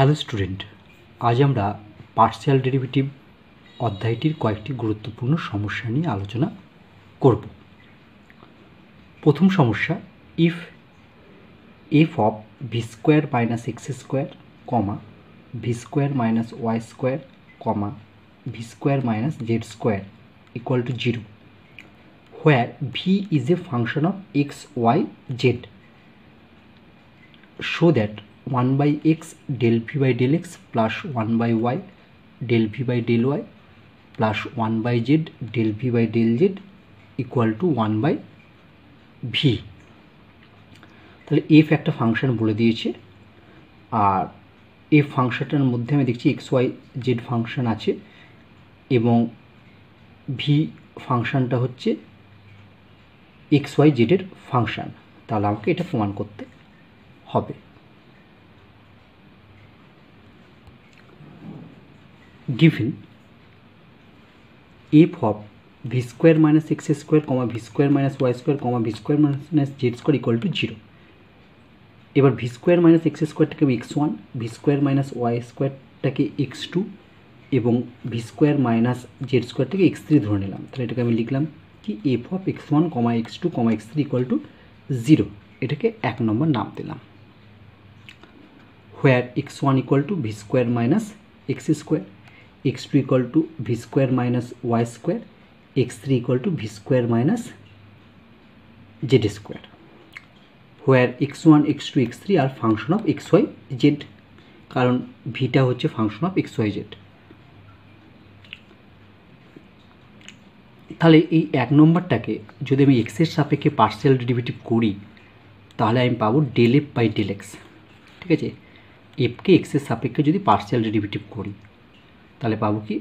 Hello student আজ আমরা partial derivative অধ্যায়টির কয়েকটি গুরুত্বপূর্ণ সমস্যা নিয়ে আলোচনা করব প্রথম সমস্যা if f of v square minus x square comma v square minus y square comma v square minus z square equal to zero where v is a function of x y z show that one by x del v by del x plus one by y del v by del y plus one by z del v by del z equal to one by v তাহলে F একটা function বলে দিয়েছে আর F ফাংশনটার মধ্যে আমি দেখছি x y Z function আছে এবং V ফাংশনটা হচ্ছে এক্স ওয়াই জেডের ফাংশান তাহলে আমাকে এটা প্রমাণ করতে হবে given if of v square minus x square comma v square minus y square comma v square minus z square equal to 0 এবার ভি স্কোয়ার মাইনাস এক্স স্কোয়ারটাকে আমি x one v square minus y স্কোয়ারটাকে x two এবং v square minus z স্কোয়ারটাকে x three ধরে নিলাম তাহলে এটাকে আমি লিখলাম কি f of x one comma x two comma x three equal to zero এটাকে এক নম্বর নাম দিলাম where x one equal to v square minus x square x2 equal to v square minus y square x3 equal to v square minus z square where x1 x2 x3 are function of xy z কারণ ভিটা হচ্ছে function of x y z তাহলে এই এক নম্বরটাকে যদি আমি এক্সের সাপেক্ষে পার্সেল ডেরিভেটিভ করি তাহলে আমি পাবো del f by del x ঠিক আছে এফকে এক্সের সাপেক্ষে যদি পার্সেল ডেরিভেটিভ করি তাহলে পাবো কি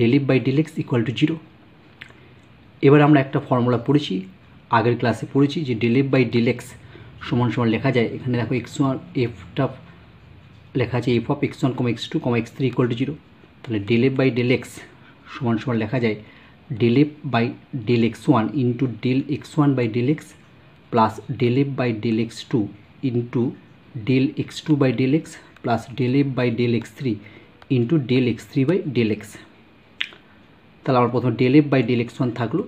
del v by del x equal to zero এবার আমরা একটা ফর্মুলা পড়েছি আগের ক্লাসে পড়েছি যে ডেলিভ বাই ডেলেক্স সমান সমান লেখা যায় এখানে দেখো এক্স ওয়ান এফটা লেখা আছে f of x one comma x two comma x three equal to zero তাহলে ডেলিভ বাই ডেলেক্স সমান সমান লেখা যায় del v by del x one into del x one by del x plus del v by del x two into del x two by del x plus del v by del x three into del x three by del x তাহলে আমার প্রথমে del f by del x one থাকলো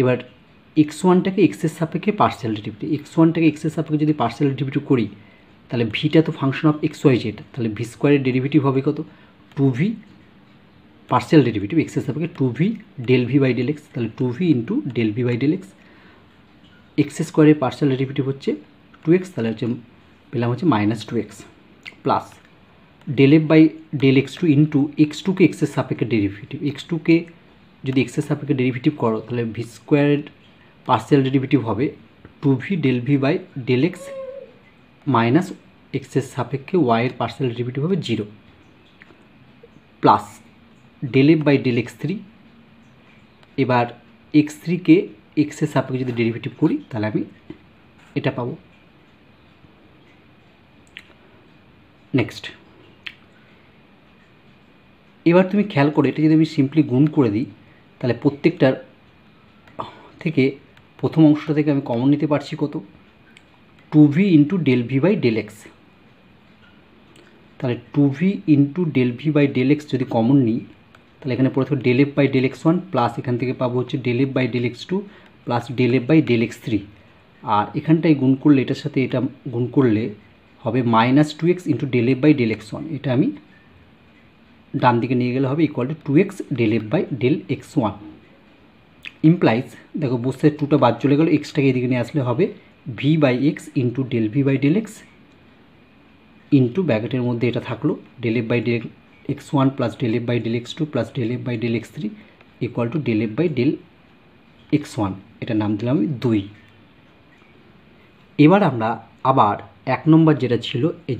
এবার x ওয়ানটাকে এক্সের সাপেক্ষে parcel derivative x ওয়ানটাকে এক্সের সাপেক্ষে যদি পার্সেল ডেরিভেটিভ করি তাহলে ভিটা তো function of x y z তাহলে ভি স্কোয়ারের ডেরিভেটিভ হবে কত টু ভি পার্সেল ডেরিভেটিভ এক্সের সাপেক্ষে two v del v by del x তাহলে two v into del v by del x x স্কোয়ারের পার্সেল ডেরিভেটিভ হচ্ছে টু এক্স তাহলে হচ্ছে পেলাম হচ্ছে minus two x plus del f by del x two into x two কে এক্সের সাপেক্ষে ডেরিভেটিভ এক্স টুকে যদি এক্সের সাপেক্ষে ডেরিভেটিভ করো তাহলে ভি স্কোয়ারের পার্সিয়াল ডেরিভেটিভ হবে two v del v by del x minus এক্সের সাপেক্ষে ওয়াইয়ের পার্সিয়াল ডেরিভেটিভ হবে zero plus del f by del x three এবার এক্স থ্রিকে এক্সের সাপেক্ষে যদি ডেরিভেটিভ করি তাহলে আমি এটা পাবো নেক্সট এবার তুমি খেয়াল করে এটা যদি আমি সিম্পলি গুণ করে দিই তাহলে প্রত্যেকটার থেকে প্রথম অংশটা থেকে আমি কমন নিতে পারছি কত two v into del v by del x তাহলে two v into del v by del x যদি কমন নিই তাহলে এখানে পড়ে থাকবে del f by del x one plus এখান থেকে পাবো হচ্ছে del f by del x two plus del f by del x three আর এখানটায় গুণ করলে এটার সাথে এটা গুণ করলে হবে minus two x into del f by del x one এটা আমি ডান দিকে নিয়ে গেলে হবে equal to two x del f by del x one implies দেখো বসে টুটা বাদ চলে গেল এক্সটাকে এদিকে নিয়ে আসলে হবে v by x into del v by del x into ব্যাকেটের মধ্যে এটা থাকলো del f by del x one plus del f by del x two plus del f by del x three equal to del f by del x one এটা নাম দিলাম আমি দুই এবার আমরা আবার এক নম্বর যেটা ছিল এই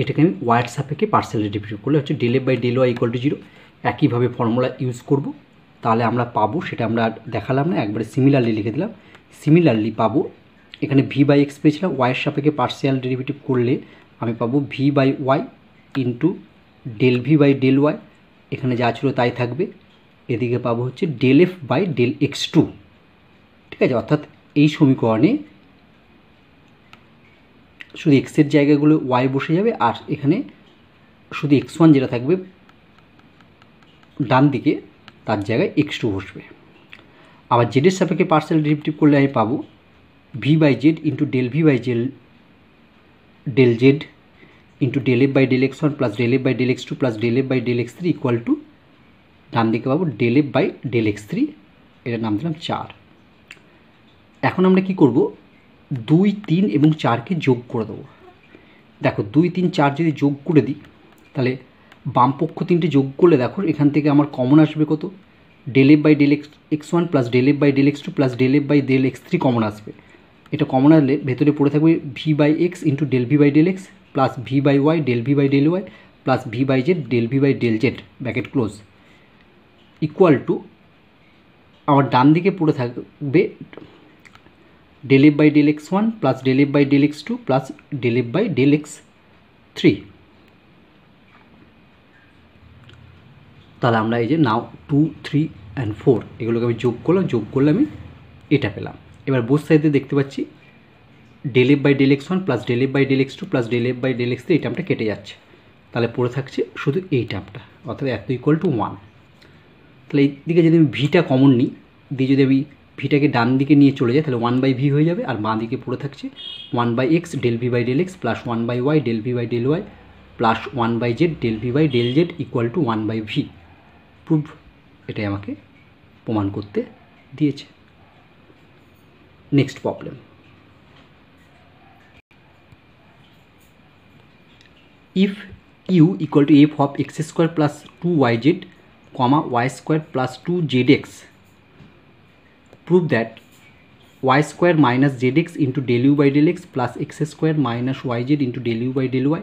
এটাকে আমি ওয়ার সাপেক্ষে পার্সেলের ডেরিভেটিভ করলে হচ্ছে ডেলে by del y equal to zero একইভাবে ফর্মুলা ইউজ করব তাহলে আমরা পাবো সেটা আমরা দেখালাম না একবারে সিমিলারলি লিখে দিলাম সিমিলারলি পাবো এখানে ভি বাই এক্স পেয়েছিলাম ওয়াইয়ের সাপেক্ষে পার্সিয়াল ডেরিভেটিভ করলে আমি পাবো v by y into del v by del y এখানে যা ছিল তাই থাকবে এদিকে পাবো হচ্ছে del f by del x two ঠিক আছে অর্থাৎ এই সমীকরণে শুধু এক্সের জায়গাগুলো ওয়াই বসে যাবে আর এখানে শুধু এক্স ওয়ান যেটা থাকবে ডান দিকে তার জায়গায় এক্স টু বসবে আবার জেডের সাপেক্ষে পার্সেল ডিভটিভ করলে আমি পাবো v by z into del v by del del z into del f by del x one plus del f by del x two plus del f by del x three equal to ডান দিকে পাবো del f by del x three এটার নাম দিলাম চার এখন আমরা কি করব দুই তিন এবং চারকে যোগ করে দেবো দেখো দুই তিন চার যদি যোগ করে দিই তাহলে বামপক্ষ তিনটে যোগ করলে দেখো এখান থেকে আমার কমন আসবে কত del f by del x x one plus del f by del x two plus del f by del x three common আসবে এটা কমন আসলে ভেতরে পড়ে থাকবে v by x into del v by del x plus v by y del v by del y plus v by z del v by del z bracket close equal to আমার ডান দিকে পড়ে থাকবে dLF by dLx1 plus dLF by dLx2 plus dLF by dLx3 তাহলে আমরা এই যে নাও টু থ্রি অ্যান্ড ফোর এগুলোকে আমি যোগ করলাম যোগ করলে আমি এটা পেলাম এবার বোস সাইডে দেখতে পাচ্ছি del v by del x one plus del v by del x two plus del v by del x three এই টার্মটা কেটে যাচ্ছে তাহলে পড়ে থাকছে শুধু এই টার্মটা অর্থাৎ এত ইকুয়াল টু ওয়ান তাহলে এই দিকে যদি আমি ভিটা কমন নিই দিয়ে যদি আমি ভিটাকে ডান দিকে নিয়ে চলে যায় তাহলে ওয়ান বাই ভি হয়ে যাবে আর বাঁ দিকে পড়ে থাকছে one by x del v by del x plus one by y del v by del y plus one by z del v by del z equal to one by v prove এটাই আমাকে প্রমাণ করতে দিয়েছে next problem if u equal to f of x square plus two y z comma y square plus two z x prove that y square minus zx into del u by del x plus x square minus yz into del u by del y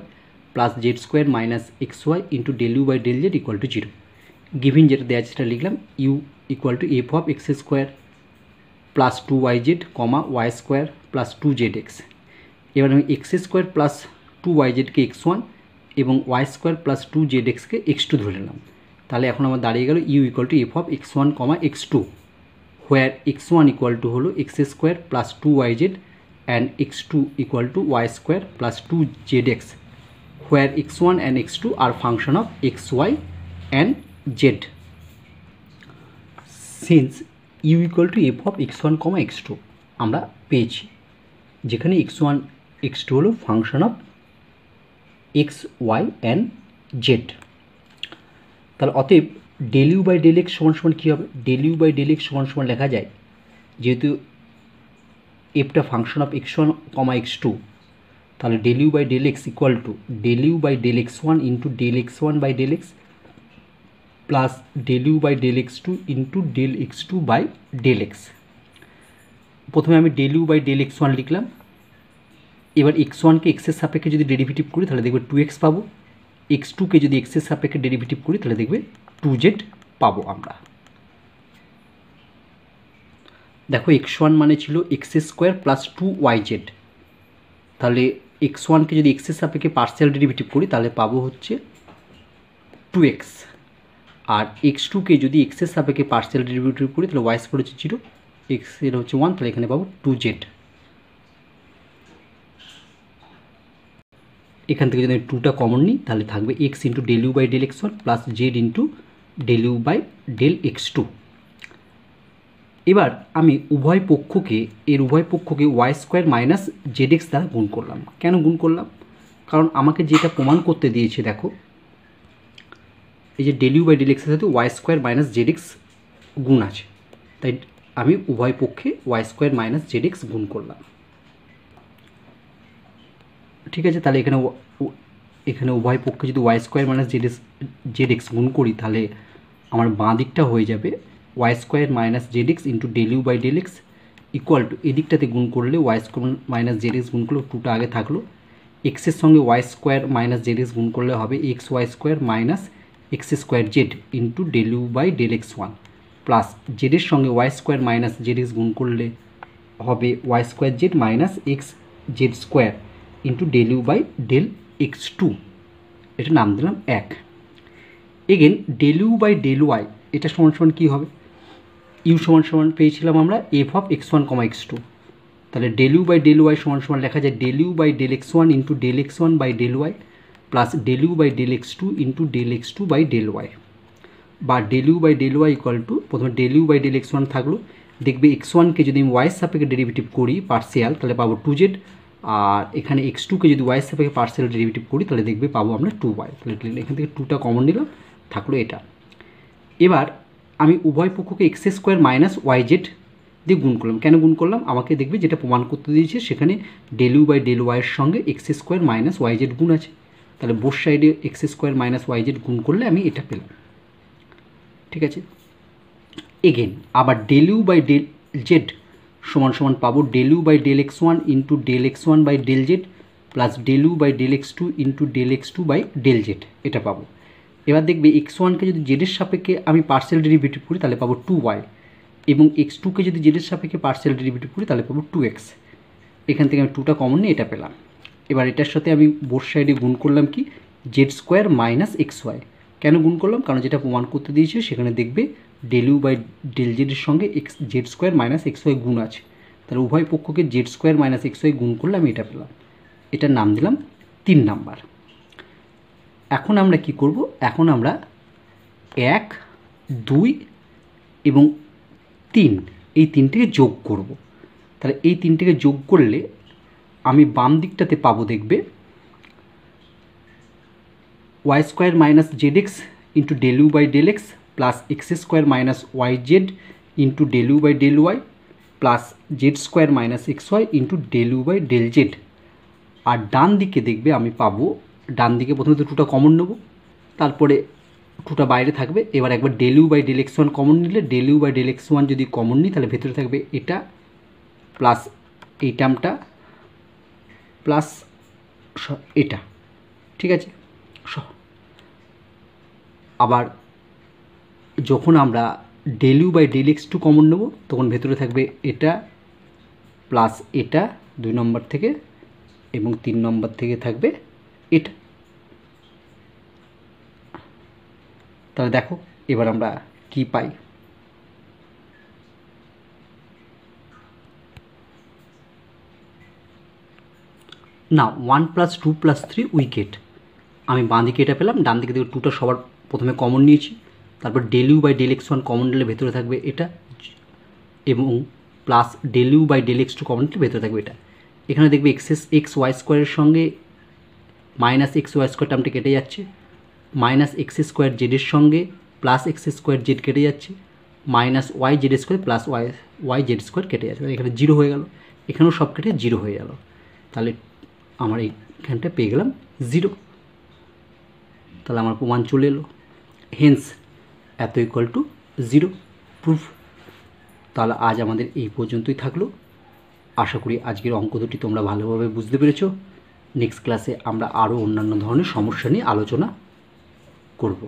plus z square minus xy into del u by del z equal to 0 given যেটা দেওয়া আছে সেটা লিখলাম u equal to f of x square plus two y z comma y square plus two z x এবার আমি x square plus two y জেডকে x one এবং y square plus two z এক্সকে এক্স টু ধরে নিলাম তাহলে এখন আমার দাঁড়িয়ে গেল u equal to f of x one comma x two where x1 equal to হলো x square plus 2yz and x2 equal to y square plus 2zx where x1 and x2 are function of xy and z since u equal to f of x1 comma x2 আমরা পেয়েছি যেখানে x1 x2 হলো function of x y and z তাহলে অতএব ডেলিউ by del x সমান সমান কী হবে ডেলিউ by del x সমান সমান লেখা যায় যেহেতু এফটা function of x one comma x two তাহলে del u by del x equal to del u by del x one into del x one by del x plus del u by del x two into del x two by del x প্রথমে আমি del u by del x one লিখলাম এবার x ওয়ানকে এক্সের সাপেক্ষে যদি derivative করি তাহলে দেখবো টু এক্স পাবো এক্স টুকে যদি এক্সের সাপেক্ষে ডেরিভেটিভ করি তাহলে দেখবে টু জেড পাবো আমরা দেখো এক্স ওয়ান মানে ছিল x square plus two y z তাহলে এক্স ওয়ানকে যদি এক্সের সাপেক্ষে পার্সিয়াল ডেরিভেটিভ করি তাহলে পাবো হচ্ছে টু এক্স আর এক্স টুকে যদি এক্সের সাপেক্ষে পার্সিয়াল ডেরিভেটিভ করি তাহলে ওয়াই স্কোয়ার হচ্ছে জিরো এক্সের হচ্ছে ওয়ান তাহলে এখানে পাবো টু জেড এখান থেকে যদি আমি টুটা কমন নিই তাহলে থাকবে x into del u by del x one plus z into del u by del x two এবার আমি উভয় পক্ষকে এর উভয় পক্ষকে y square minus z x দ্বারা গুণ করলাম কেন গুণ করলাম কারণ আমাকে যেটা প্রমাণ করতে দিয়েছে দেখো এই যে ডেল ইউ বাই ডেল এক্সের সাথে y square minus z x গুণ আছে তাই আমি উভয় পক্ষে y square minus z x গুণ করলাম ঠিক আছে তাহলে এখানে এখানে উভয় পক্ষে যদি y square minus z x z x গুণ করি তাহলে আমার বাঁ দিকটা হয়ে যাবে y square minus z x into del u by del x equal to এদিকটাতে গুণ করলে y square minus z x গুণ করলে টুটা আগে থাকলো এক্সের সঙ্গে y square minus z x গুণ করলে হবে x y square minus x square z into del u by del x one plus জেডের সঙ্গে y square minus z x গুণ করলে হবে y square z minus x z square into del u by del x two এটা নাম দিলাম এক again del u by del y এটা সমান সমান কী হবে ইউ সমান সমান পেয়েছিলাম আমরা f of x one comma x two তাহলে del u by del y সমান সমান লেখা যায় del u by del x one into del x one by del y plus del u by del x two into del x two by del y বা del u by del y equal to প্রথমে del u by del x one থাকলো দেখবে x ওয়ানকে যদি আমি Y সাপেক্ষে derivative করি partial তাহলে পাবো টু জেড আর এখানে এক্স টুকে যদি ওয়াই সাপেক্ষে পার্সেল ডেরিভেটিভ করি তাহলে দেখবে পাবো আমরা টু ওয়াই তাহলে এখান থেকে টুটা কমন নিলাম থাকলো এটা এবার আমি উভয় পক্ষকে x square minus y z দিয়ে গুণ করলাম কেন গুণ করলাম আমাকে দেখবে যেটা প্রমাণ করতে দিয়েছে সেখানে ডেল ইউ বাই ডেল ওয়াইয়ের সঙ্গে x square minus y z গুণ আছে তাহলে বোর সাইডে x square minus y z গুণ করলে আমি এটা পেলাম ঠিক আছে এগেন আবার del u by del z সমান সমান পাবো del u by del x one into del x one by del z plus del u by del x two into del x two by del z এটা পাবো এবার দেখবে x ওয়ানকে যদি জেডের সাপেক্ষে আমি পার্সেল ডেরিভেটিভ করি তাহলে পাবো টু ওয়াই এবং এক্স টুকে যদি জেডের সাপেক্ষে পার্সেল ডেরিভেটিভ করি তাহলে পাবো টু এক্স এখান থেকে আমি টুটা কমন নিয়ে এটা পেলাম এবার এটার সাথে আমি বোর সাইডে গুণ করলাম কি z square minus x y কেন গুণ করলাম কারণ যেটা প্রমাণ করতে দিয়েছে সেখানে দেখবে ডেল ইউ বাই ডেল জেডের সঙ্গে x z square minus x y গুণ আছে তাহলে উভয় পক্ষকে z square minus x y গুণ করলে আমি এটা পেলাম এটার নাম দিলাম তিন নাম্বার এখন আমরা কি করব এখন আমরা এক দুই এবং তিন এই তিনটিকে যোগ করব। তাহলে এই তিনটিকে যোগ করলে আমি বাম দিকটাতে পাবো দেখবে y square minus z x into del u by del x plus x square minus y z into del u by del y plus z square minus x y into del u by del z আর ডান দিকে দেখবে আমি পাবো ডান দিকে প্রথমে তো টুটা কমন নেবো তারপরে টুটা বাইরে থাকবে এবার একবার del u by del x one common নিলে del u by del x one যদি কমন নিই তাহলে ভেতরে থাকবে এটা প্লাস এই টার্মটা প্লাস এটা ঠিক আছে আবার যখন আমরা del u by del x two common নেব তখন ভেতরে থাকবে এটা প্লাস এটা দুই নম্বর থেকে এবং তিন নম্বর থেকে থাকবে এটা তাহলে দেখো এবার আমরা কি পাই না one plus two plus three উইকেট আমি বাঁ দিকে এটা পেলাম ডান দিকে দেখো টুটা সবার প্রথমে কমন নিয়েছি তারপর del u by del x one common ডেলের ভেতরে থাকবে এটা এবং plus del u by del x two common ডেলের ভেতরে থাকবে এটা এখানে দেখবে এক্সেস এক্স ওয়াই স্কোয়ারের সঙ্গে মাইনাস এক্স ওয়াই স্কোয়ার টার্মটা কেটে যাচ্ছে মাইনাস এক্স স্কোয়ার জেডের সঙ্গে প্লাস এক্স স্কোয়ার জেড কেটে যাচ্ছে minus y z square plus y y z square কেটে যাচ্ছে এখানে জিরো হয়ে গেল এখানেও সব কেটে জিরো হয়ে গেল তাহলে আমার এইখানটা পেয়ে গেলাম জিরো তাহলে আমার প্রমাণ চলে এলো হেন্স এত ইকুয়াল টু জিরো প্রুফ তাহলে আজ আমাদের এই পর্যন্তই থাকলো আশা করি আজকের অঙ্ক দুটি তোমরা ভালোভাবে বুঝতে পেরেছ নেক্সট ক্লাসে আমরা আরও অন্যান্য ধরনের সমস্যা নিয়ে আলোচনা করবো